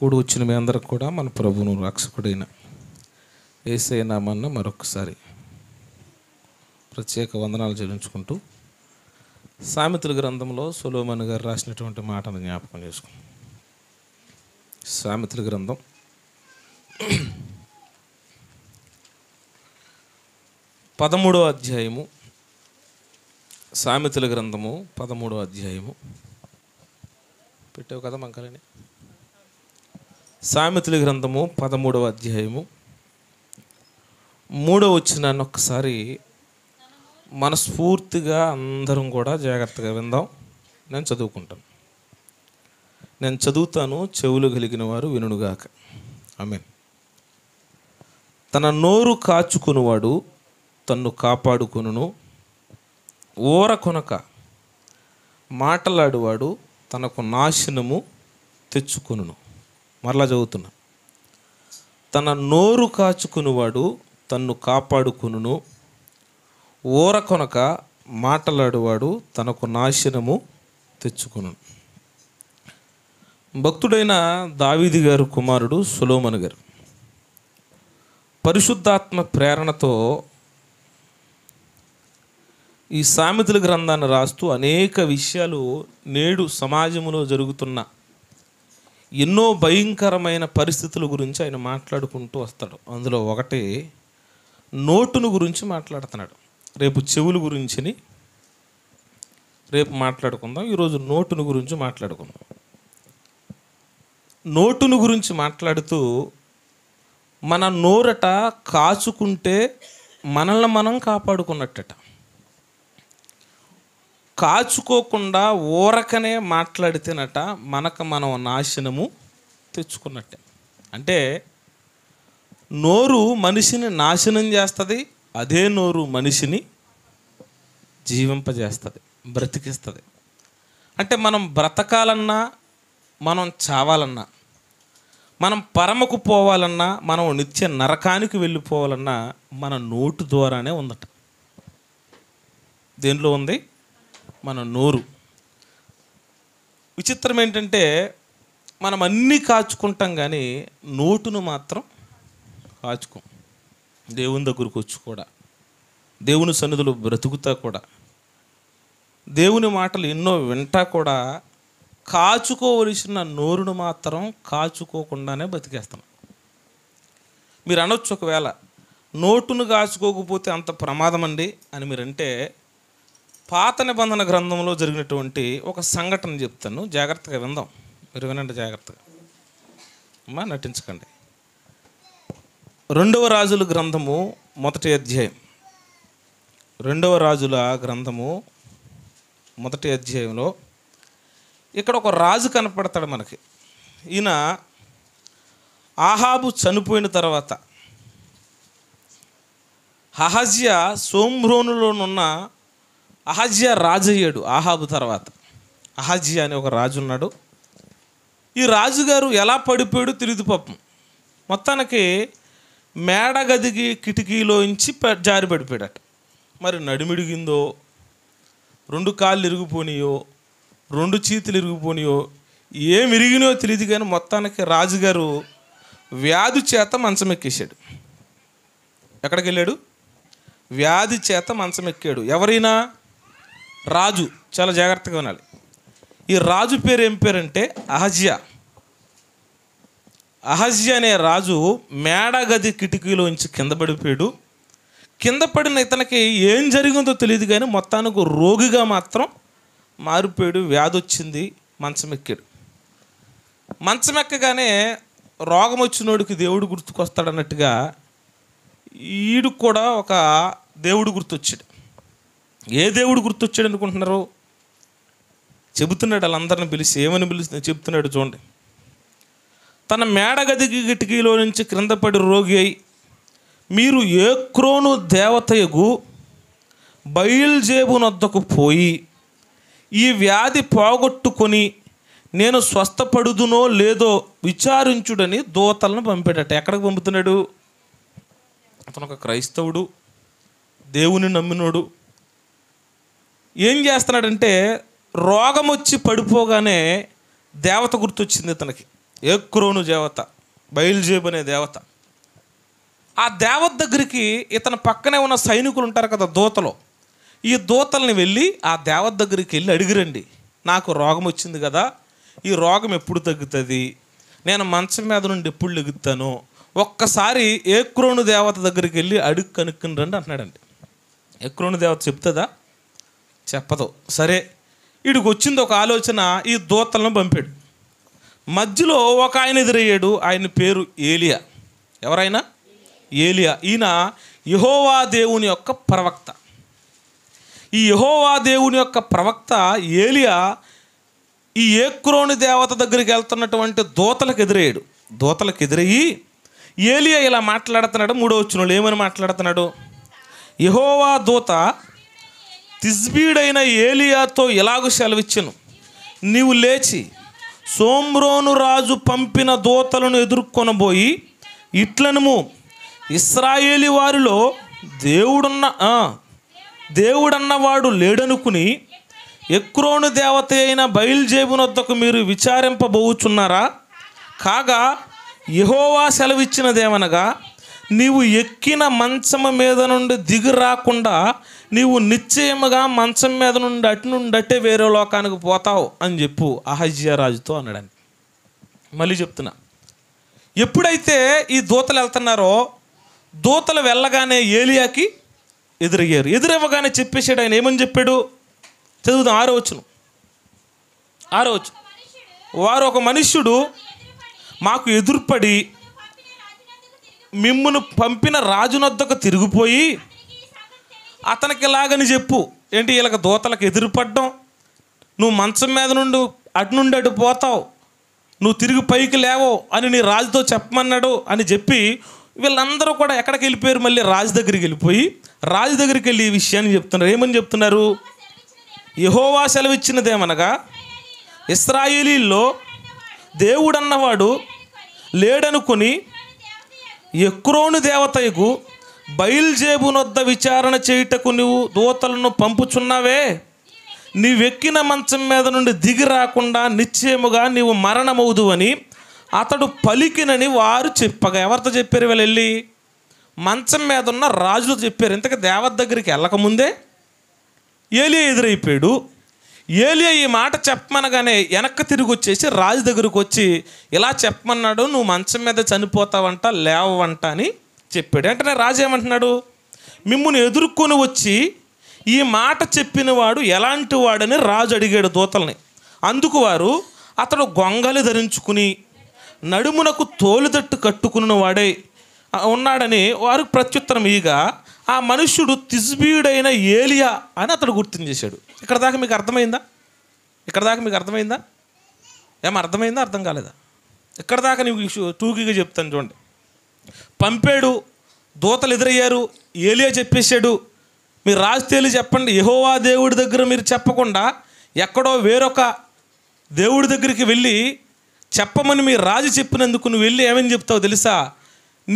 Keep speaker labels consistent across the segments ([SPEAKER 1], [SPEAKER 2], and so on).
[SPEAKER 1] కూడు వచ్చిన మీ అందరికి కూడా మన ప్రభువును రక్షకుడైన నామాన్న మరొకసారి ప్రత్యేక వందనాలు చెల్లించుకుంటూ సామెతల గ్రంథంలో సులోమన్ గారు రాసినటువంటి మాటను జ్ఞాపకం చేసుకుందాం సామెతల గ్రంథం పదమూడో అధ్యాయము సామెతల గ్రంథము పదమూడో అధ్యాయము పెట్టావు కదా మంకలని సామెతల గ్రంథము పదమూడవ అధ్యాయము మూడవ వచ్చినాన్ని ఒకసారి మనస్ఫూర్తిగా అందరం కూడా జాగ్రత్తగా విందాం నేను చదువుకుంటాను నేను చదువుతాను చెవులు కలిగిన వారు ఐ మీన్ తన నోరు కాచుకునివాడు తన్ను కాపాడుకును ఓర కొనక మాటలాడువాడు తనకు నాశనము తెచ్చుకును మరలా చదువుతున్నా తన నోరు కాచుకునివాడు తన్ను కాపాడుకును కొనక మాట్లాడువాడు తనకు నాశనము తెచ్చుకును భక్తుడైన దావీది గారు కుమారుడు సులోమన్ గారు పరిశుద్ధాత్మ ప్రేరణతో ఈ సామెతల గ్రంథాన్ని రాస్తూ అనేక విషయాలు నేడు సమాజంలో జరుగుతున్న ఎన్నో భయంకరమైన పరిస్థితుల గురించి ఆయన మాట్లాడుకుంటూ వస్తాడు అందులో ఒకటి నోటును గురించి మాట్లాడుతున్నాడు రేపు చెవుల గురించిని రేపు మాట్లాడుకుందాం ఈరోజు నోటును గురించి మాట్లాడుకుందాం నోటును గురించి మాట్లాడుతూ మన నోరట కాచుకుంటే మనల్ని మనం కాపాడుకున్నట్టట కాచుకోకుండా ఊరకనే మాట్లాడితేనట మనకు మనం నాశనము తెచ్చుకున్నట్టే అంటే నోరు మనిషిని నాశనం చేస్తుంది అదే నోరు మనిషిని జీవింపజేస్తుంది బ్రతికిస్తుంది అంటే మనం బ్రతకాలన్నా మనం చావాలన్నా మనం పరమకు పోవాలన్నా మనం నిత్య నరకానికి వెళ్ళిపోవాలన్నా మన నోటు ద్వారానే ఉందట దేనిలో ఉంది మన నోరు విచిత్రం ఏంటంటే మనం అన్నీ కాచుకుంటాం కానీ నోటును మాత్రం కాచుకోం దేవుని దగ్గరకు వచ్చి కూడా దేవుని సన్నిధులు బ్రతుకుతా కూడా దేవుని మాటలు ఎన్నో వింటా కూడా కాచుకోవలసిన నోరును మాత్రం కాచుకోకుండానే బతికేస్తాం మీరు అనొచ్చు ఒకవేళ నోటును కాచుకోకపోతే అంత ప్రమాదం అండి అని మీరంటే పాత నిబంధన గ్రంథంలో జరిగినటువంటి ఒక సంఘటన చెప్తాను జాగ్రత్తగా విందాం మీరు వినండి జాగ్రత్తగా అమ్మా నటించకండి రెండవ రాజుల గ్రంథము మొదటి అధ్యాయం రెండవ రాజుల గ్రంథము మొదటి అధ్యాయంలో ఇక్కడ ఒక రాజు కనపడతాడు మనకి ఈయన ఆహాబు చనిపోయిన తర్వాత హహజ్య సోమ్రోనులోనున్న అహజ్యా రాజు అయ్యాడు ఆహాబు తర్వాత అహజ్యా అనే ఒక రాజు ఉన్నాడు ఈ రాజుగారు ఎలా పడిపోయాడు తిరిగి పాపం మొత్తానికి మేడగదికి కిటికీలోంచి జారి పడిపోయాడట మరి నడిమిడిగిందో రెండు కాళ్ళు ఇరిగిపోనియో రెండు చేతులు ఇరిగిపోనియో ఏమి ఇరిగినో తెలియదు కానీ మొత్తానికి రాజుగారు వ్యాధి చేత మంచం ఎక్కేశాడు ఎక్కడికి వెళ్ళాడు వ్యాధి చేత మంచం ఎక్కాడు ఎవరైనా రాజు చాలా జాగ్రత్తగా వినాలి ఈ రాజు పేరు ఏం పేరంటే అహజ్యా అహజ్య అనే రాజు మేడగది ఉంచి కింద పడిపోయాడు కింద పడిన ఇతనికి ఏం జరిగిందో తెలియదు కానీ మొత్తానికి రోగిగా మాత్రం మారిపోయాడు వ్యాధి వచ్చింది మంచమెక్కాడు మంచమెక్కగానే మంచం ఎక్కగానే రోగం వచ్చినోడికి దేవుడు గుర్తుకొస్తాడన్నట్టుగా ఈడు కూడా ఒక దేవుడు గుర్తొచ్చాడు ఏ దేవుడు గుర్తొచ్చాడు అనుకుంటున్నారు చెబుతున్నాడు వాళ్ళందరిని పిలిచి ఏమని పిలిచి చెప్తున్నాడు చూడండి తన మేడగది కిటికీలో నుంచి క్రింద పడి రోగి అయి మీరు ఏ క్రోను దేవతయగు బయల్జేబునొద్దకు పోయి ఈ వ్యాధి పోగొట్టుకొని నేను స్వస్థపడుదునో లేదో విచారించుడని దోతలను పంపాడట ఎక్కడికి పంపుతున్నాడు అతను ఒక క్రైస్తవుడు దేవుని నమ్మినోడు ఏం చేస్తున్నాడంటే రోగం వచ్చి పడిపోగానే దేవత గుర్తొచ్చింది ఇతనికి ఏక్రోను దేవత బయలుజేబు అనే దేవత ఆ దేవత దగ్గరికి ఇతని పక్కనే ఉన్న సైనికులు ఉంటారు కదా దూతలో ఈ దూతల్ని వెళ్ళి ఆ దేవత దగ్గరికి వెళ్ళి అడిగిరండి నాకు రోగం వచ్చింది కదా ఈ రోగం ఎప్పుడు తగ్గుతుంది నేను మంచం మీద నుండి ఎప్పుడు లెగుతాను ఒక్కసారి ఏక్రోను దేవత దగ్గరికి వెళ్ళి అడుగు కనుక్కుని రండి అంటున్నాడండి ఏక్రోను దేవత చెప్తుందా చెప్పదు సరే వీడికి వచ్చింది ఒక ఆలోచన ఈ దూతలను పంపాడు మధ్యలో ఒక ఆయన ఎదురయ్యాడు ఆయన పేరు ఏలియా ఎవరైనా ఏలియా ఈయన యహోవా దేవుని యొక్క ప్రవక్త ఈ యహోవా దేవుని యొక్క ప్రవక్త ఏలియా ఈ ఏక్రోని దేవత దగ్గరికి వెళ్తున్నటువంటి దోతలకు ఎదురయ్యాడు దోతలకు ఎదురయ్యి ఏలియా ఇలా మాట్లాడుతున్నాడు మూడో వచ్చినోళ్ళు ఏమని మాట్లాడుతున్నాడు యహోవా దూత తిస్బీడైన ఏలియాతో ఇలాగ సెలవిచ్చను నీవు లేచి సోమ్రోను రాజు పంపిన దోతలను ఎదుర్కొనబోయి ఇట్లనము ఇస్రాయేలి వారిలో దేవుడున్న దేవుడన్నవాడు లేడనుకుని ఎక్రోను దేవత అయిన వద్దకు మీరు విచారింపబోచున్నారా కాగా యహోవా సెలవిచ్చినదేమనగా నీవు ఎక్కిన మంచం మీద నుండి దిగి రాకుండా నీవు నిశ్చయముగా మంచం మీద నుండి అటు నుండి అట్టే వేరే లోకానికి పోతావు అని చెప్పు అహజ్యరాజుతో అన్నాడని మళ్ళీ చెప్తున్నా ఎప్పుడైతే ఈ దూతలు వెళ్తున్నారో దూతలు వెళ్ళగానే ఏలియాకి ఎదురయ్యారు ఎదురవ్వగానే చెప్పేశాడు ఆయన ఏమని చెప్పాడు చదువుదాం ఆరో వచ్చును ఆరో వచ్చు వారు ఒక మనుష్యుడు మాకు ఎదురుపడి మిమ్మును పంపిన రాజునొద్దకు తిరిగిపోయి అతనికి ఇలాగని చెప్పు ఏంటి వీళ్ళకి దూతలకు ఎదురుపడ్డం నువ్వు మంచం మీద నుండి అటు నుండి అటు పోతావు నువ్వు తిరిగి పైకి లేవో అని నీ రాజుతో చెప్పమన్నాడు అని చెప్పి వీళ్ళందరూ కూడా ఎక్కడికి వెళ్ళిపోయారు మళ్ళీ రాజు దగ్గరికి వెళ్ళిపోయి రాజు దగ్గరికి వెళ్ళి ఈ విషయాన్ని చెప్తున్నారు ఏమని చెప్తున్నారు యహోవా సెలవిచ్చినదేమనగా ఇస్రాయేలీల్లో దేవుడన్నవాడు లేడనుకొని ఎక్రోను దేవతయకు బయల్జేబునొద్ద విచారణ చేయుటకు నువ్వు దూతలను పంపుచున్నావే నీవెక్కిన మంచం మీద నుండి దిగి రాకుండా నిశ్చయముగా నీవు మరణమవుదు అని అతడు పలికినని వారు చెప్పగా ఎవరితో చెప్పారు వీళ్ళు వెళ్ళి మంచం మీద ఉన్న రాజులు చెప్పారు ఇంతకు దేవత దగ్గరికి వెళ్ళకముందే ఏలి ఎదురైపోయాడు ఏలియా ఈ మాట చెప్పమనగానే వెనక్కి తిరిగి వచ్చేసి రాజు దగ్గరకు వచ్చి ఇలా చెప్పమన్నాడు నువ్వు మంచం మీద చనిపోతావంట లేవంట అని చెప్పాడు అంటే రాజు ఏమంటున్నాడు మిమ్మల్ని ఎదుర్కొని వచ్చి ఈ మాట చెప్పినవాడు ఎలాంటి వాడని రాజు అడిగాడు దూతల్ని అందుకు వారు అతడు గొంగలి ధరించుకుని నడుమునకు తోలుదట్టు కట్టుకున్న వాడే ఉన్నాడని వారు ప్రత్యుత్తరం ఈగా ఆ మనుష్యుడు తిజ్బీయుడైన ఏలియా అని అతడు గుర్తించేశాడు ఇక్కడ దాకా మీకు అర్థమైందా ఇక్కడ దాకా మీకు అర్థమైందా ఏమో అర్థమైందా అర్థం కాలేదా ఇక్కడ దాకా నీకు టూకీగా చెప్తాను చూడండి పంపాడు దూతలు ఎదురయ్యారు ఏలియా చెప్పేశాడు మీరు రాజు చెప్పండి యహోవా దేవుడి దగ్గర మీరు చెప్పకుండా ఎక్కడో వేరొక దేవుడి దగ్గరికి వెళ్ళి చెప్పమని మీ రాజు చెప్పినందుకు నువ్వు వెళ్ళి ఏమని చెప్తావు తెలుసా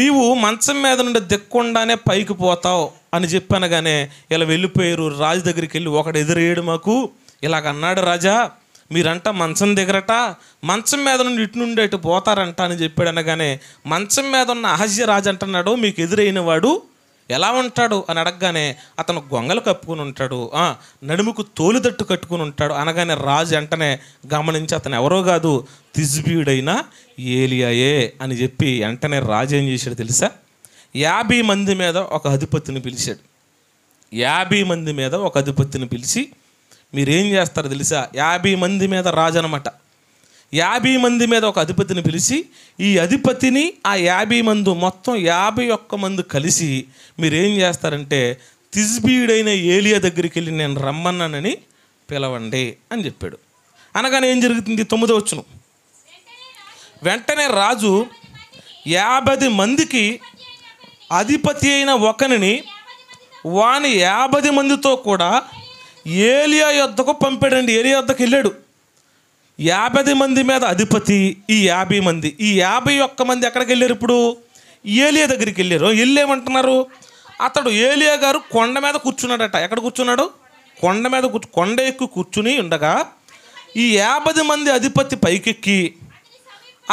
[SPEAKER 1] నీవు మంచం మీద నుండి దిక్కుండానే పైకి పోతావు అని చెప్పనగానే ఇలా వెళ్ళిపోయారు రాజు దగ్గరికి వెళ్ళి ఒకడు ఎదురేయడు మాకు ఇలాగ అన్నాడు రాజా మీరంట మంచం దిగరట మంచం మీద నుండి ఇటు నుండి అటు పోతారంట అని చెప్పాడు అనగానే మంచం మీద ఉన్న అహజ్య రాజు అంటున్నాడు మీకు ఎదురైన వాడు ఎలా ఉంటాడు అని అడగగానే అతను గొంగలు కప్పుకుని ఉంటాడు నడుముకు తోలుదట్టు కట్టుకుని ఉంటాడు అనగానే రాజు వెంటనే గమనించి అతను ఎవరో కాదు తిజ్బీయుడైన ఏలియాయే అని చెప్పి వెంటనే రాజు ఏం చేశాడు తెలుసా యాభై మంది మీద ఒక అధిపతిని పిలిచాడు యాభై మంది మీద ఒక అధిపతిని పిలిచి మీరేం చేస్తారు తెలుసా యాభై మంది మీద రాజు అనమాట యాభై మంది మీద ఒక అధిపతిని పిలిచి ఈ అధిపతిని ఆ యాభై మంది మొత్తం యాభై ఒక్క మంది కలిసి మీరేం చేస్తారంటే తిజ్బీడైన ఏలియా దగ్గరికి వెళ్ళి నేను రమ్మన్నానని పిలవండి అని చెప్పాడు అనగానే ఏం జరుగుతుంది తొమ్మిదో వచ్చును వెంటనే రాజు యాభై మందికి అధిపతి అయిన ఒకరిని వాని యాభై మందితో కూడా ఏలియా యొద్దకు పంపాడండి ఏలియా యొద్దకు వెళ్ళాడు యాభై మంది మీద అధిపతి ఈ యాభై మంది ఈ యాభై ఒక్క మంది ఎక్కడికి వెళ్ళారు ఇప్పుడు ఏలియా దగ్గరికి వెళ్ళారు ఏమంటున్నారు అతడు ఏలియా గారు కొండ మీద కూర్చున్నాడట ఎక్కడ కూర్చున్నాడు కొండ మీద కూర్చు కొండ ఎక్కు కూర్చుని ఉండగా ఈ యాభై మంది అధిపతి పైకెక్కి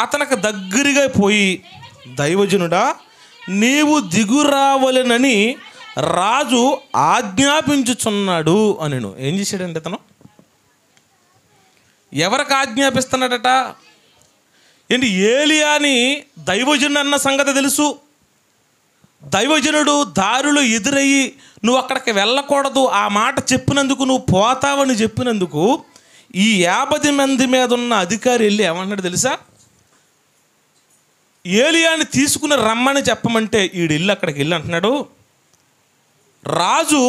[SPEAKER 1] అతనికి దగ్గరగా పోయి దైవజనుడా నీవు దిగురావలెనని రాజు ఆజ్ఞాపించుచున్నాడు అని ఏం చేశాడండి అతను ఎవరికి ఆజ్ఞాపిస్తున్నాడట ఏంటి ఏలియాని దైవజనుడు అన్న సంగతి తెలుసు దైవజనుడు దారులు ఎదురయ్యి నువ్వు అక్కడికి వెళ్ళకూడదు ఆ మాట చెప్పినందుకు నువ్వు పోతావని చెప్పినందుకు ఈ యాభై మంది మీద ఉన్న అధికారి వెళ్ళి ఏమన్నాడు తెలుసా ఏలియాని తీసుకుని రమ్మని చెప్పమంటే వీడిల్లు అక్కడికి వెళ్ళి అంటున్నాడు రాజు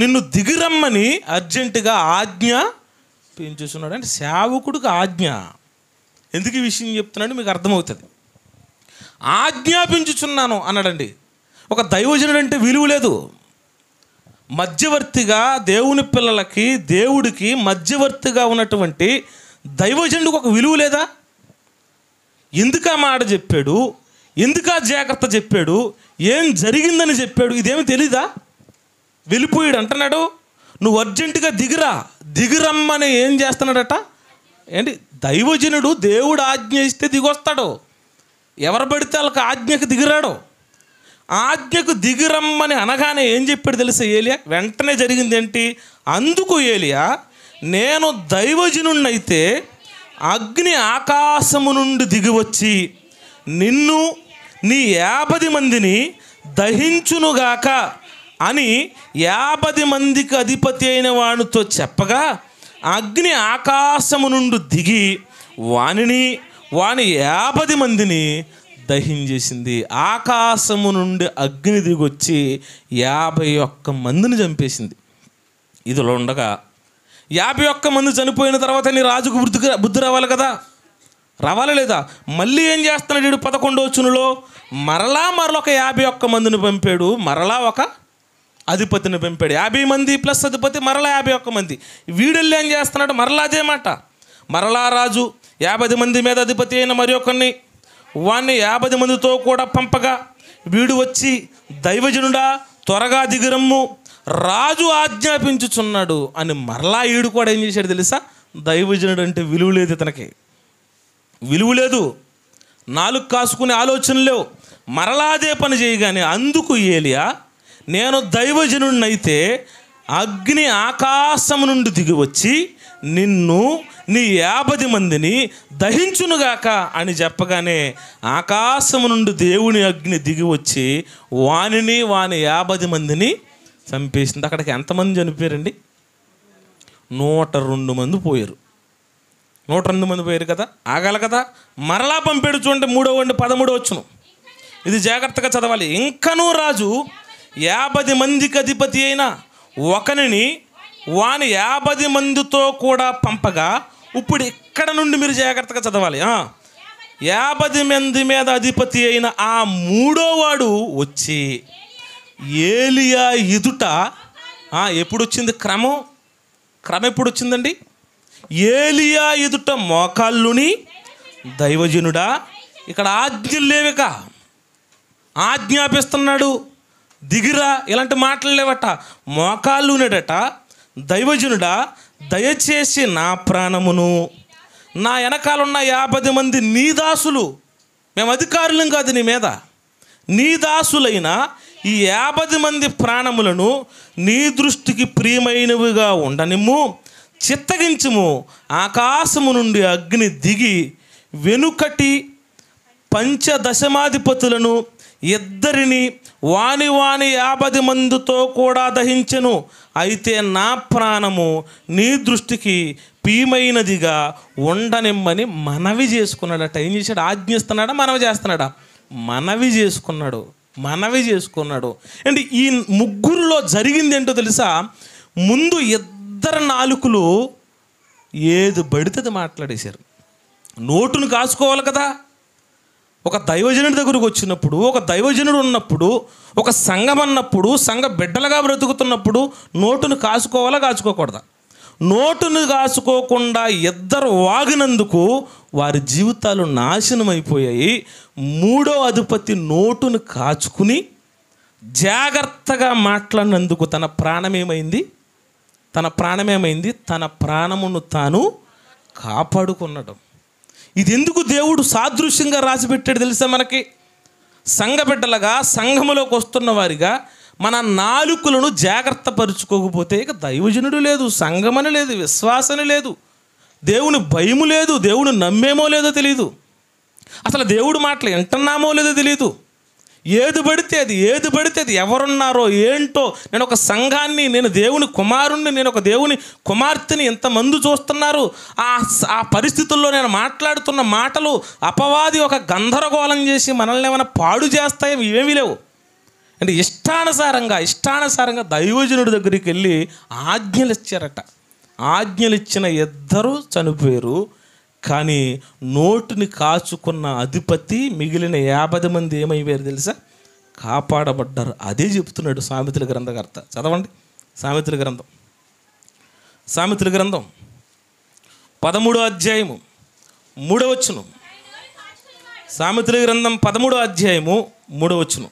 [SPEAKER 1] నిన్ను దిగిరమ్మని అర్జెంటుగా ఆజ్ఞ ఏం చేస్తున్నాడు అంటే సేవకుడికి ఆజ్ఞ ఎందుకు ఈ విషయం చెప్తున్నాడు మీకు అర్థమవుతుంది ఆజ్ఞాపించుచున్నాను అన్నాడండి ఒక దైవజనుడు అంటే విలువ లేదు మధ్యవర్తిగా దేవుని పిల్లలకి దేవుడికి మధ్యవర్తిగా ఉన్నటువంటి దైవజనుడికి ఒక విలువ లేదా ఎందుకు ఆ మాట చెప్పాడు ఎందుకు ఆ జాగ్రత్త చెప్పాడు ఏం జరిగిందని చెప్పాడు ఇదేమి తెలీదా వెళ్ళిపోయాడు అంటున్నాడు నువ్వు అర్జెంటుగా దిగిరా దిగురమ్మని ఏం చేస్తున్నాడట ఏంటి దైవజనుడు దేవుడు ఆజ్ఞ ఇస్తే దిగొస్తాడు ఎవరు పడితే వాళ్ళకి ఆజ్ఞకు దిగిరాడు ఆజ్ఞకు దిగిరమ్మని అనగానే ఏం చెప్పాడు తెలుసా ఏలియా వెంటనే జరిగింది ఏంటి అందుకు ఏలియా నేను దైవజనున్నైతే అగ్ని ఆకాశము నుండి దిగివచ్చి నిన్ను నీ యాభై మందిని దహించునుగాక అని యాభై మందికి అధిపతి అయిన వానితో చెప్పగా అగ్ని ఆకాశము నుండి దిగి వానిని వాని యాభై మందిని దహించేసింది ఆకాశము నుండి అగ్ని దిగొచ్చి యాభై ఒక్క మందిని చంపేసింది ఇదిలో ఉండగా యాభై ఒక్క మంది చనిపోయిన తర్వాత నీ రాజుకు బుద్ధి బుద్ధి రావాలి కదా రావాలి లేదా మళ్ళీ ఏం చేస్తున్నాడు వీడు పదకొండవ చునులో మరలా మరొక యాభై ఒక్క మందిని పంపాడు మరలా ఒక అధిపతిని పెంపాడు యాభై మంది ప్లస్ అధిపతి మరలా యాభై ఒక్క మంది వీడెళ్ళి ఏం చేస్తున్నాడు మరలా అదే మాట మరలా రాజు యాభై మంది మీద అధిపతి అయిన మరి ఒకరిని వాణ్ణి యాభై మందితో కూడా పంపగా వీడు వచ్చి దైవజనుడా త్వరగా దిగిరమ్ము రాజు ఆజ్ఞాపించుచున్నాడు అని మరలా ఈడు కూడా ఏం చేశాడు తెలుసా దైవజనుడు అంటే విలువ లేదు ఇతనికి విలువ లేదు నాలుగు కాసుకునే ఆలోచన లేవు మరలా అదే పని చేయగానే అందుకు ఏలియా నేను దైవజనుడినైతే అగ్ని ఆకాశం నుండి దిగి వచ్చి నిన్ను నీ యాభై మందిని దహించునుగాక అని చెప్పగానే ఆకాశము నుండి దేవుని అగ్ని దిగి వచ్చి వానిని వాని యాభై మందిని చంపేసింది అక్కడికి ఎంతమంది చనిపోయారండి నూట రెండు మంది పోయారు నూట రెండు మంది పోయారు కదా ఆగాలి కదా మరలా పంపేడు చూడండి మూడో వండి పదమూడు వచ్చును ఇది జాగ్రత్తగా చదవాలి ఇంకనూ రాజు యాభై మందికి అధిపతి అయిన ఒకని వాని యాభై మందితో కూడా పంపగా ఇప్పుడు ఇక్కడ నుండి మీరు జాగ్రత్తగా చదవాలి యాభై మంది మీద అధిపతి అయిన ఆ మూడోవాడు వచ్చి ఏలియా ఎదుట ఎప్పుడు వచ్చింది క్రమం క్రమం ఎప్పుడు వచ్చిందండి ఏలియా ఎదుట మోకాళ్ళుని దైవజనుడా ఇక్కడ ఆజ్ఞలు లేవిక ఆజ్ఞాపిస్తున్నాడు దిగిరా ఇలాంటి మాటలు లేవట మోకాళ్ళునడట దైవజనుడా దయచేసి నా ప్రాణమును నా వెనకాలన్న యాభై మంది నీ దాసులు మేము అధికారులం కాదు నీ మీద నీ దాసులైన ఈ యాభై మంది ప్రాణములను నీ దృష్టికి ప్రియమైనవిగా ఉండనిమ్ము చిత్తగించము ఆకాశము నుండి అగ్ని దిగి వెనుకటి పంచదశమాధిపతులను ఇద్దరిని వాని వాని యాభై మందితో కూడా దహించెను అయితే నా ప్రాణము నీ దృష్టికి పీమైనదిగా ఉండనిమ్మని మనవి చేసుకున్నాడట ఏం చేశాడు ఆజ్ఞిస్తున్నాడా మనవి చేస్తున్నాడా మనవి చేసుకున్నాడు మనవి చేసుకున్నాడు అండ్ ఈ ముగ్గురులో జరిగింది ఏంటో తెలుసా ముందు ఇద్దరు నాలుకలు ఏది పడితే మాట్లాడేశారు నోటును కాసుకోవాలి కదా ఒక దైవజనుడి దగ్గరకు వచ్చినప్పుడు ఒక దైవజనుడు ఉన్నప్పుడు ఒక సంఘం అన్నప్పుడు సంఘ బిడ్డలుగా బ్రతుకుతున్నప్పుడు నోటును కాసుకోవాలా కాచుకోకూడదా నోటును కాసుకోకుండా ఇద్దరు వాగినందుకు వారి జీవితాలు నాశనం అయిపోయాయి మూడో అధిపతి నోటును కాచుకుని జాగ్రత్తగా మాట్లాడినందుకు తన ప్రాణమేమైంది తన ప్రాణమేమైంది తన ప్రాణమును తాను కాపాడుకున్నాడు ఇది ఎందుకు దేవుడు సాదృశ్యంగా రాసిపెట్టాడు తెలుసా మనకి సంఘబిడ్డలుగా సంఘములోకి వస్తున్న వారిగా మన నాలుకలను జాగ్రత్త పరుచుకోకపోతే ఇక దైవజనుడు లేదు సంఘమని లేదు విశ్వాసన లేదు దేవుని భయము లేదు దేవుని నమ్మేమో లేదో తెలియదు అసలు దేవుడు మాటలు వింటున్నామో లేదో తెలియదు ఏది పడితే అది ఏది పడితే అది ఎవరున్నారో ఏంటో నేను ఒక సంఘాన్ని నేను దేవుని కుమారుణ్ణి నేను ఒక దేవుని కుమార్తెని ఎంతమంది చూస్తున్నారు ఆ ఆ పరిస్థితుల్లో నేను మాట్లాడుతున్న మాటలు అపవాది ఒక గందరగోళం చేసి మనల్ని ఏమైనా పాడు చేస్తాయో ఏమీ లేవు అంటే ఇష్టానుసారంగా ఇష్టానుసారంగా దైవజనుడి దగ్గరికి వెళ్ళి ఆజ్ఞలు ఇచ్చారట ఆజ్ఞలు ఇచ్చిన ఇద్దరు చనిపోయారు కానీ నోటిని కాచుకున్న అధిపతి మిగిలిన యాభై మంది ఏమయ్యారు తెలుసా కాపాడబడ్డారు అదే చెప్తున్నాడు సామెతల గ్రంథకర్త చదవండి సామెతల గ్రంథం సామెతల గ్రంథం పదమూడో అధ్యాయము మూడవచ్చును సామెతల గ్రంథం పదమూడో అధ్యాయము మూడవచ్చును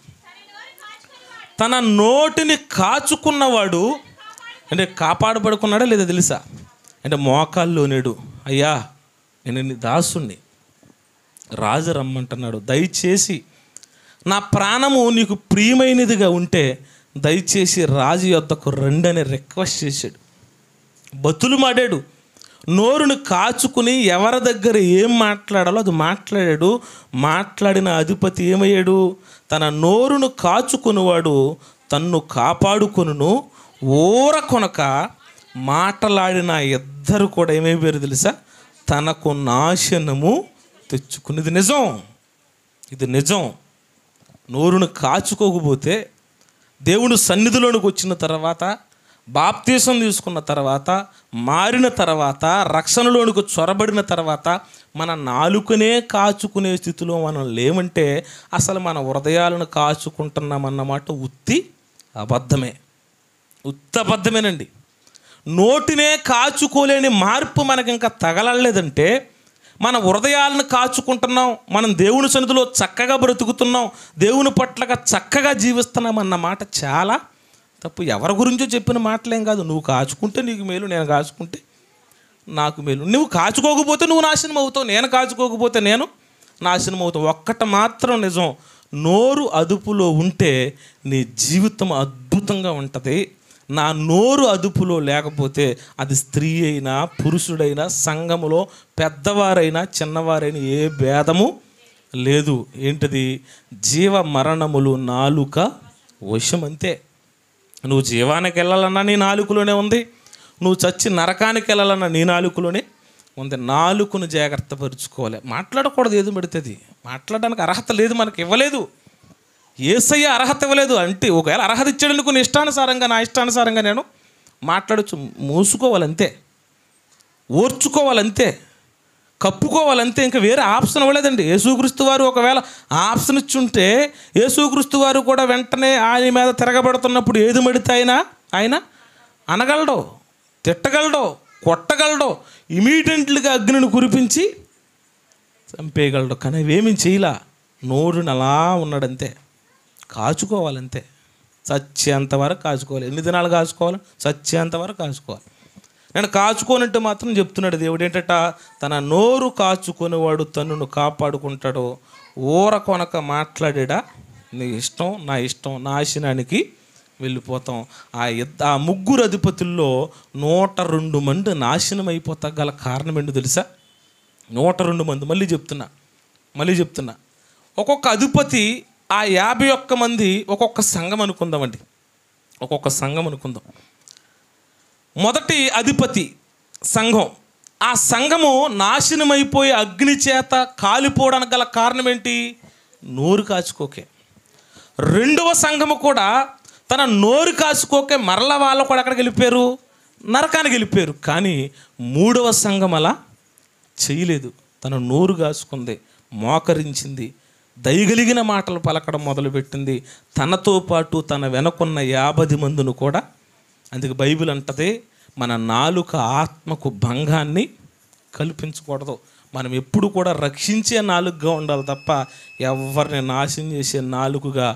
[SPEAKER 1] తన నోటిని కాచుకున్నవాడు అంటే కాపాడబడుకున్నాడా లేదా తెలుసా అంటే మోకాల్లోనేడు అయ్యా నేను నీ దాసుని రాజు రమ్మంటున్నాడు దయచేసి నా ప్రాణము నీకు ప్రియమైనదిగా ఉంటే దయచేసి రాజు యొద్దకు రెండని రిక్వెస్ట్ చేశాడు బతులు మాడాడు నోరును కాచుకుని ఎవరి దగ్గర ఏం మాట్లాడాలో అది మాట్లాడాడు మాట్లాడిన అధిపతి ఏమయ్యాడు తన నోరును కాచుకునివాడు తన్ను కాపాడుకును ఊర కొనక మాటలాడిన ఇద్దరు కూడా ఏమైపోయారు తెలుసా తనకు నాశనము తెచ్చుకున్నది నిజం ఇది నిజం నోరును కాచుకోకపోతే దేవుడు సన్నిధిలోనికి వచ్చిన తర్వాత బాప్తీసం తీసుకున్న తర్వాత మారిన తర్వాత రక్షణలోనికి చొరబడిన తర్వాత మన నాలుకనే కాచుకునే స్థితిలో మనం లేమంటే అసలు మన హృదయాలను కాచుకుంటున్నామన్నమాట ఉత్తి అబద్ధమే ఉత్త అబద్ధమేనండి నోటినే కాచుకోలేని మార్పు మనకి ఇంకా తగలలేదంటే మన హృదయాలను కాచుకుంటున్నాం మనం దేవుని సన్నిధిలో చక్కగా బ్రతుకుతున్నాం దేవుని పట్లగా చక్కగా జీవిస్తున్నాం అన్న మాట చాలా తప్పు ఎవరి గురించో చెప్పిన మాటలేం కాదు నువ్వు కాచుకుంటే నీకు మేలు నేను కాచుకుంటే నాకు మేలు నువ్వు కాచుకోకపోతే నువ్వు నాశనం అవుతావు నేను కాచుకోకపోతే నేను నాశనం అవుతావు ఒక్కట మాత్రం నిజం నోరు అదుపులో ఉంటే నీ జీవితం అద్భుతంగా ఉంటుంది నా నోరు అదుపులో లేకపోతే అది స్త్రీ అయినా పురుషుడైనా సంఘములో పెద్దవారైనా చిన్నవారైనా ఏ భేదము లేదు ఏంటిది జీవ మరణములు నాలుక వశం అంతే నువ్వు జీవానికి వెళ్ళాలన్నా నీ నాలుకలోనే ఉంది నువ్వు చచ్చి నరకానికి వెళ్ళాలన్నా నీ నాలుకలోనే ఉంది నాలుకను జాగ్రత్త పరుచుకోవాలి మాట్లాడకూడదు ఏది పెడితేది మాట్లాడడానికి అర్హత లేదు మనకి ఇవ్వలేదు ఏసయ్య అర్హత ఇవ్వలేదు అంటే ఒకవేళ అర్హత ఇచ్చేందుకు నేను ఇష్టానుసారంగా నా ఇష్టానుసారంగా నేను మాట్లాడచ్చు మూసుకోవాలంతే ఓర్చుకోవాలంతే కప్పుకోవాలంతే ఇంకా వేరే ఆప్షన్ ఇవ్వలేదండి యేసుక్రీస్తు వారు ఒకవేళ ఆప్షన్ ఇచ్చుంటే యేసుక్రీస్తు వారు కూడా వెంటనే ఆయన మీద తిరగబడుతున్నప్పుడు ఏది మడితే ఆయన ఆయన అనగలడు తిట్టగలడు కొట్టగలడు ఇమీడియట్లీగా అగ్నిని కురిపించి చంపేయగలడు కానీ అవేమీ చేయలా నోరుని అలా ఉన్నాడంతే కాచుకోవాలంతే సత్యంత వరకు కాచుకోవాలి ఎన్ని దినాలు కాచుకోవాలి సత్యంత వరకు కాచుకోవాలి నేను కాచుకోనట్టు మాత్రం చెప్తున్నాడు దేవుడు ఏంటట తన నోరు కాచుకునేవాడు తన్నును కాపాడుకుంటాడు ఊర కొనక మాట్లాడేడా నీ ఇష్టం నా ఇష్టం నాశనానికి వెళ్ళిపోతాం ఆ యుద్ధ ఆ ముగ్గురు అధిపతుల్లో నూట రెండు మంది నాశనం అయిపోతా గల కారణం ఏంటో తెలుసా నూట రెండు మంది మళ్ళీ చెప్తున్నా మళ్ళీ చెప్తున్నా ఒక్కొక్క అధిపతి ఆ యాభై ఒక్క మంది ఒక్కొక్క సంఘం అనుకుందామండి ఒక్కొక్క సంఘం అనుకుందాం మొదటి అధిపతి సంఘం ఆ సంఘము నాశనమైపోయి అగ్ని చేత కాలిపోవడానికి గల కారణం ఏంటి నోరు కాచుకోకే రెండవ సంఘము కూడా తన నోరు కాచుకోకే మరల వాళ్ళు కూడా అక్కడికి వెళ్ళిపోయారు నరకానికి వెళ్ళిపోయారు కానీ మూడవ సంఘం అలా చేయలేదు తన నోరు కాచుకుంది మోకరించింది దయగలిగిన మాటలు పలకడం మొదలుపెట్టింది తనతో పాటు తన వెనకున్న యాభై మందును కూడా అందుకే బైబిల్ అంటది మన నాలుక ఆత్మకు భంగాన్ని కల్పించకూడదు మనం ఎప్పుడు కూడా రక్షించే నాలుగుగా ఉండాలి తప్ప ఎవరిని నాశనం చేసే నాలుగుగా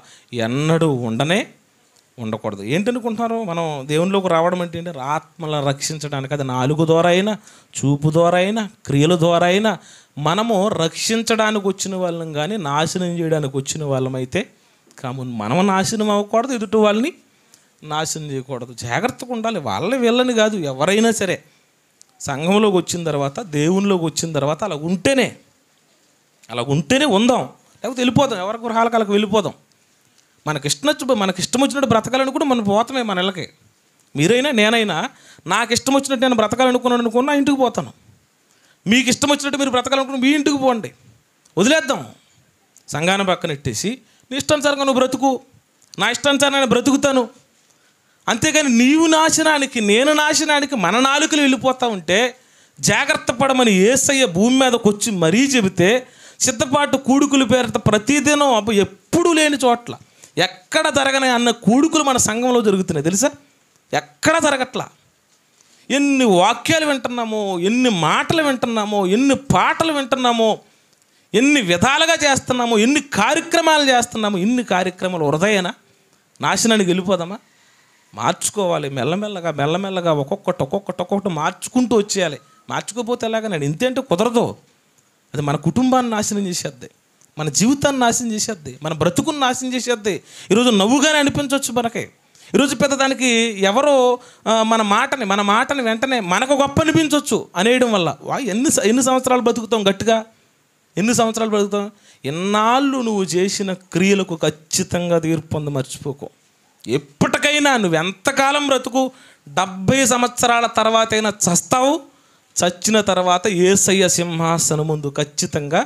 [SPEAKER 1] ఎన్నడూ ఉండనే ఉండకూడదు ఏంటనుకుంటున్నారు మనం దేవునిలోకి రావడం అంటే ఆత్మలను రక్షించడానికి అది నాలుగు ద్వారా అయినా చూపు ద్వారా అయినా క్రియల ద్వారా అయినా మనము రక్షించడానికి వచ్చిన వాళ్ళం కానీ నాశనం చేయడానికి వచ్చిన వాళ్ళమైతే కాము మనము నాశనం అవ్వకూడదు ఎదుటి వాళ్ళని నాశనం చేయకూడదు జాగ్రత్తగా ఉండాలి వాళ్ళని వెళ్ళని కాదు ఎవరైనా సరే సంఘంలోకి వచ్చిన తర్వాత దేవునిలోకి వచ్చిన తర్వాత అలా ఉంటేనే అలా ఉంటేనే ఉందాం లేకపోతే వెళ్ళిపోదాం ఎవరి గృహాలకు అలా వెళ్ళిపోదాం మనకి ఇష్టం మనకి ఇష్టం వచ్చినట్టు బ్రతకాలని కూడా మనం పోతామే మన ఇళ్ళకి మీరైనా నేనైనా నాకు ఇష్టం వచ్చినట్టు నేను బ్రతకాలనుకున్నాను అనుకున్నా ఇంటికి పోతాను మీకు ఇష్టం వచ్చినట్టు మీరు బ్రతకాలనుకుంటే మీ ఇంటికి పోండి వదిలేద్దాం సంఘాన్ని పక్కన ఎట్టేసి నీ ఇష్టానుసారంగా నువ్వు బ్రతుకు నా ఇష్టానుసారంగా నేను బ్రతుకుతాను అంతేగాని నీవు నాశనానికి నేను నాశనానికి మన నాలుకలు వెళ్ళిపోతా ఉంటే జాగ్రత్త పడమని ఏసయ్య భూమి మీదకి వచ్చి మరీ చెబితే సిద్ధపాటు కూడుకులు పేరిట ప్రతిదినం అబ్బ ఎప్పుడు లేని చోట్ల ఎక్కడ జరగనే అన్న కూడుకులు మన సంఘంలో జరుగుతున్నాయి తెలుసా ఎక్కడ జరగట్లా ఎన్ని వాక్యాలు వింటున్నామో ఎన్ని మాటలు వింటున్నామో ఎన్ని పాటలు వింటున్నామో ఎన్ని విధాలుగా చేస్తున్నామో ఎన్ని కార్యక్రమాలు చేస్తున్నామో ఎన్ని కార్యక్రమాలు వృధయనా నాశనానికి వెళ్ళిపోదామా మార్చుకోవాలి మెల్లమెల్లగా మెల్లమెల్లగా ఒక్కొక్కటి ఒక్కొక్కటి ఒక్కొక్కటి మార్చుకుంటూ వచ్చేయాలి మార్చుకోపోతే నేను ఇంతేంటో కుదరదు అది మన కుటుంబాన్ని నాశనం చేసేద్ది మన జీవితాన్ని నాశనం చేసేద్ది మన బ్రతుకుని నాశనం చేసేద్ది ఈరోజు నవ్వుగానే అనిపించవచ్చు మనకి ఈరోజు పెద్దదానికి దానికి ఎవరో మన మాటని మన మాటని వెంటనే మనకు గొప్ప అనిపించవచ్చు అనేయడం వల్ల ఎన్ని ఎన్ని సంవత్సరాలు బతుకుతాం గట్టిగా ఎన్ని సంవత్సరాలు బతుకుతాం ఎన్నాళ్ళు నువ్వు చేసిన క్రియలకు ఖచ్చితంగా తీర్పు మర్చిపోకు ఎప్పటికైనా నువ్వు ఎంతకాలం బ్రతుకు డెబ్బై సంవత్సరాల తర్వాత అయినా చస్తావు చచ్చిన తర్వాత ఏసయ్య సింహాసనం ముందు ఖచ్చితంగా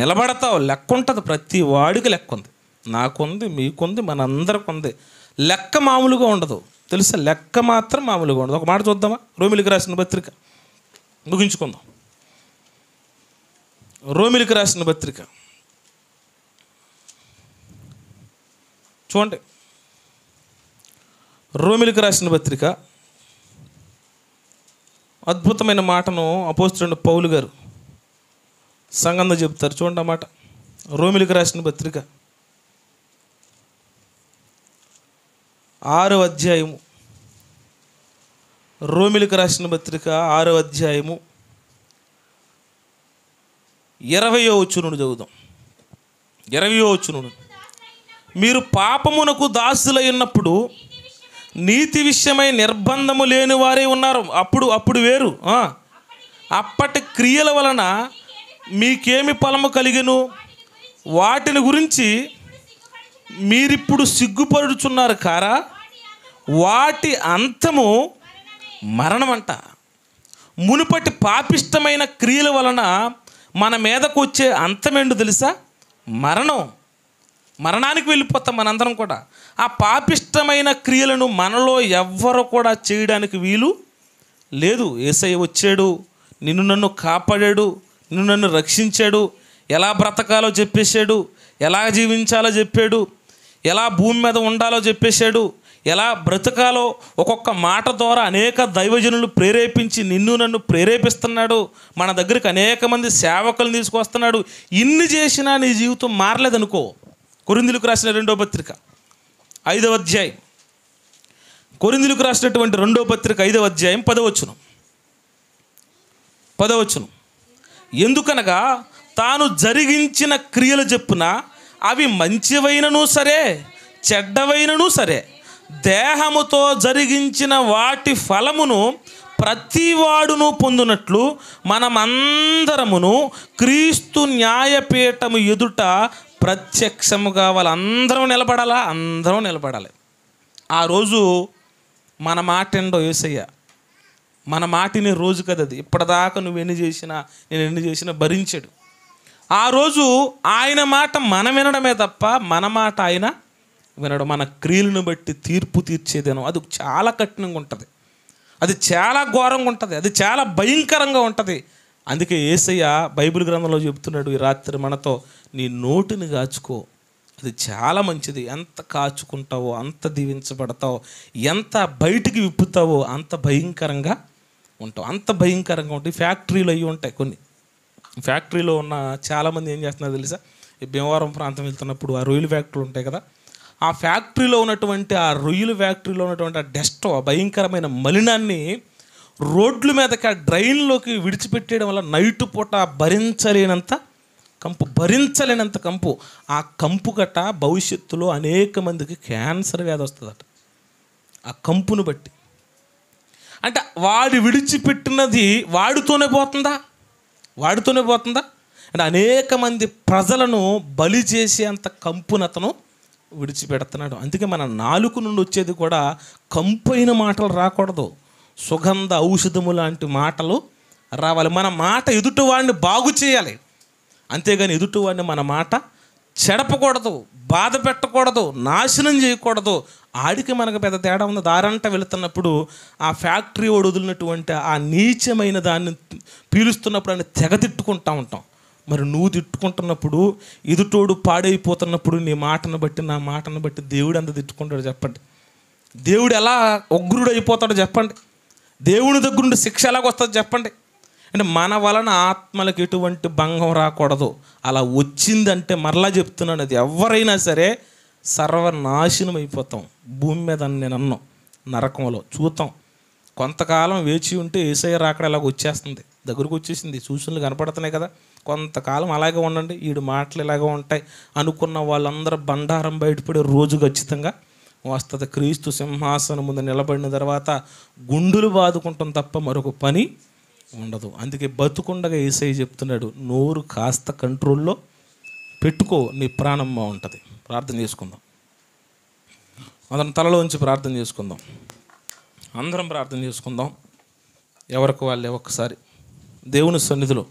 [SPEAKER 1] నిలబడతావు లెక్క ఉంటుంది ప్రతి వాడికి లెక్క ఉంది నాకుంది మీకుంది మనందరికి ఉంది లెక్క మామూలుగా ఉండదు తెలుసా లెక్క మాత్రం మామూలుగా ఉండదు ఒక మాట చూద్దామా రోమిలికి రాసిన పత్రిక ముగించుకుందాం రోమిలికి రాసిన పత్రిక చూడండి రోమిలికి రాసిన పత్రిక అద్భుతమైన మాటను అపోస్తుడు పౌలు గారు సంగంధం చెప్తారు చూడండి ఆ మాట రోమిలికి రాసిన పత్రిక ఆరు అధ్యాయము రోమిలికి రాసిన పత్రిక ఆరు అధ్యాయము ఇరవయో వచ్చునుడు చదువుదాం ఇరవయో వచ్చునుడు మీరు పాపమునకు దాసులై ఉన్నప్పుడు నీతి విషయమై నిర్బంధము లేని వారే ఉన్నారు అప్పుడు అప్పుడు వేరు అప్పటి క్రియల వలన మీకేమి ఫలము కలిగిను వాటిని గురించి మీరిప్పుడు సిగ్గుపడుచున్నారు కారా వాటి అంతము మరణమంట మునుపటి పాపిష్టమైన క్రియల వలన మన మీదకు వచ్చే అంతమేండు తెలుసా మరణం మరణానికి వెళ్ళిపోతాం మనందరం కూడా ఆ పాపిష్టమైన క్రియలను మనలో ఎవ్వరు కూడా చేయడానికి వీలు లేదు ఏసై వచ్చాడు నిన్ను నన్ను కాపాడాడు నిన్ను నన్ను రక్షించాడు ఎలా బ్రతకాలో చెప్పేశాడు ఎలా జీవించాలో చెప్పాడు ఎలా భూమి మీద ఉండాలో చెప్పేశాడు ఎలా బ్రతకాలో ఒక్కొక్క మాట ద్వారా అనేక దైవజనులు ప్రేరేపించి నిన్ను నన్ను ప్రేరేపిస్తున్నాడు మన దగ్గరికి అనేక మంది సేవకులను తీసుకొస్తున్నాడు ఇన్ని చేసినా నీ జీవితం మారలేదనుకో కొరిందులకు రాసిన రెండో పత్రిక ఐదవ అధ్యాయం కొరిందులకు రాసినటువంటి రెండో పత్రిక ఐదవ అధ్యాయం పదవచ్చును పదవచ్చును ఎందుకనగా తాను జరిగించిన క్రియలు చెప్పున అవి మంచివైనను సరే చెడ్డవైనను సరే దేహముతో జరిగించిన వాటి ఫలమును ప్రతివాడును పొందినట్లు మనమందరమును క్రీస్తు న్యాయపీఠము ఎదుట ప్రత్యక్షముగా వాళ్ళందరం అందరం నిలబడాలా అందరం నిలబడాలి ఆ రోజు మన మాట ఏంటో ఏసయ్య మన మాటిని రోజు కదది ఇప్పటిదాకా నువ్వు ఎన్ని చేసినా నేను ఎన్ని చేసినా భరించాడు ఆ రోజు ఆయన మాట మనం వినడమే తప్ప మన మాట ఆయన వినడం మన క్రియలను బట్టి తీర్పు తీర్చేదేనో అది చాలా కఠినంగా ఉంటుంది అది చాలా ఘోరంగా ఉంటుంది అది చాలా భయంకరంగా ఉంటుంది అందుకే ఏసయ్య బైబిల్ గ్రంథంలో చెబుతున్నాడు ఈ రాత్రి మనతో నీ నోటిని కాచుకో అది చాలా మంచిది ఎంత కాచుకుంటావో అంత దీవించబడతావో ఎంత బయటికి విప్పుతావో అంత భయంకరంగా ఉంటావు అంత భయంకరంగా ఉంటాయి ఫ్యాక్టరీలు అవి ఉంటాయి కొన్ని ఫ్యాక్టరీలో ఉన్న చాలామంది ఏం చేస్తున్నారు తెలుసా ఈ భీమవరం ప్రాంతం వెళ్తున్నప్పుడు ఆ రొయ్యలు ఫ్యాక్టరీలు ఉంటాయి కదా ఆ ఫ్యాక్టరీలో ఉన్నటువంటి ఆ రొయ్యలు ఫ్యాక్టరీలో ఉన్నటువంటి ఆ డస్ట్ ఆ భయంకరమైన మలినాన్ని రోడ్ల మీదకి ఆ డ్రైన్లోకి విడిచిపెట్టేయడం వల్ల నైటు పూట భరించలేనంత కంపు భరించలేనంత కంపు ఆ కంపు గట్ట భవిష్యత్తులో అనేక మందికి క్యాన్సర్ వ్యాధి వస్తుందట ఆ కంపును బట్టి అంటే వాడు విడిచిపెట్టినది వాడితోనే పోతుందా వాడుతూనే పోతుందా అండ్ అనేక మంది ప్రజలను బలి చేసేంత కంపునతను విడిచిపెడుతున్నాడు అందుకే మన నాలుగు నుండి వచ్చేది కూడా కంపైన మాటలు రాకూడదు సుగంధ ఔషధము లాంటి మాటలు రావాలి మన మాట ఎదుటివాడిని బాగు చేయాలి అంతేగాని ఎదుటివాడిని మన మాట చెడపకూడదు బాధ పెట్టకూడదు నాశనం చేయకూడదు ఆడికి మనకు పెద్ద తేడా ఉంది దారంట వెళుతున్నప్పుడు ఆ ఫ్యాక్టరీ ఓడి వదిలినటువంటి ఆ నీచమైన దాన్ని పీలుస్తున్నప్పుడు అని తెగ తిట్టుకుంటా ఉంటాం మరి నువ్వు తిట్టుకుంటున్నప్పుడు ఎదుటోడు పాడైపోతున్నప్పుడు నీ మాటను బట్టి నా మాటను బట్టి దేవుడు అంత తిట్టుకుంటాడు చెప్పండి దేవుడు ఎలా ఉగ్రుడు అయిపోతాడో చెప్పండి దేవుని దగ్గర నుండి శిక్ష ఎలాగొస్తుంది చెప్పండి అంటే మన వలన ఆత్మలకు ఎటువంటి భంగం రాకూడదు అలా వచ్చిందంటే మరలా చెప్తున్నాను అది ఎవరైనా సరే సర్వనాశనం అయిపోతాం భూమి మీద నేను అన్నాం నరకంలో చూద్దాం కొంతకాలం వేచి ఉంటే ఏసఐ రాకడ ఇలాగ వచ్చేస్తుంది దగ్గరకు వచ్చేసింది సూచనలు కనపడుతున్నాయి కదా కొంతకాలం అలాగే ఉండండి వీడు మాటలు ఇలాగే ఉంటాయి అనుకున్న వాళ్ళందరూ బండారం బయటపడే రోజు ఖచ్చితంగా వస్తుంది క్రీస్తు సింహాసనం ముందు నిలబడిన తర్వాత గుండులు బాదుకుంటాం తప్ప మరొక పని ఉండదు అందుకే బతుకుండగా ఏసై చెప్తున్నాడు నోరు కాస్త కంట్రోల్లో పెట్టుకో నీ ప్రాణం బాగుంటుంది ప్రార్థన చేసుకుందాం అతను ఉంచి ప్రార్థన చేసుకుందాం అందరం ప్రార్థన చేసుకుందాం ఎవరికి వాళ్ళే ఒక్కసారి దేవుని సన్నిధిలో